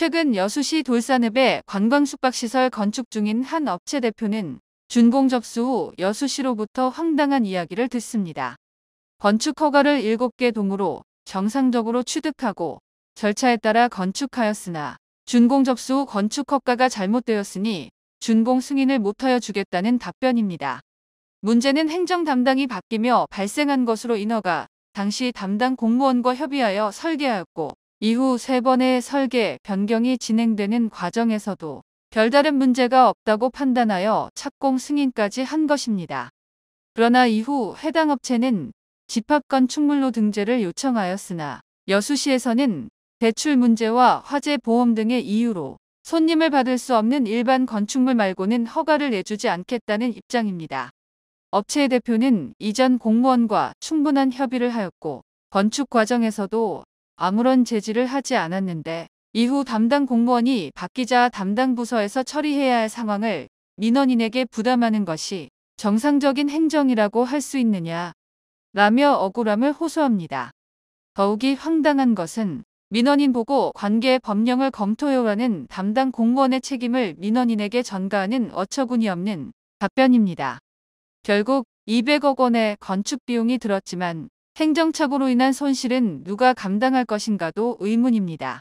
최근 여수시 돌산읍에 관광숙박시설 건축 중인 한 업체 대표는 준공 접수 후 여수시로부터 황당한 이야기를 듣습니다. 건축 허가를 7개 동으로 정상적으로 취득하고 절차에 따라 건축하였으나 준공 접수 후 건축 허가가 잘못되었으니 준공 승인을 못하여 주겠다는 답변입니다. 문제는 행정 담당이 바뀌며 발생한 것으로 인허가 당시 담당 공무원과 협의하여 설계하였고 이후 세 번의 설계, 변경이 진행되는 과정에서도 별다른 문제가 없다고 판단하여 착공 승인까지 한 것입니다. 그러나 이후 해당 업체는 집합건축물로 등재를 요청하였으나 여수시에서는 대출 문제와 화재 보험 등의 이유로 손님을 받을 수 없는 일반 건축물 말고는 허가를 내주지 않겠다는 입장입니다. 업체의 대표는 이전 공무원과 충분한 협의를 하였고 건축 과정에서도 아무런 제지를 하지 않았는데 이후 담당 공무원이 박 기자 담당 부서에서 처리해야 할 상황을 민원인에게 부담하는 것이 정상적인 행정이라고 할 수 있느냐 라며 억울함을 호소합니다. 더욱이 황당한 것은 민원인 보고 관계 법령을 검토해오라는 담당 공무원의 책임을 민원인에게 전가하는 어처구니 없는 답변입니다. 결국 200억 원의 건축 비용이 들었지만 행정착오로 인한 손실은 누가 감당할 것인가도 의문입니다.